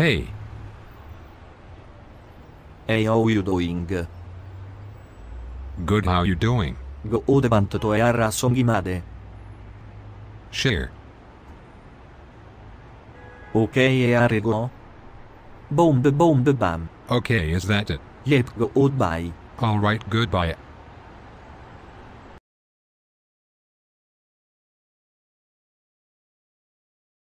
Hey. Hey, how you doing? Good, how you doing? Good, want to era songimade. Share. Okay, are go. Bomb, bomb, bam. Okay, is that it? Yep, goodbye. Alright, goodbye.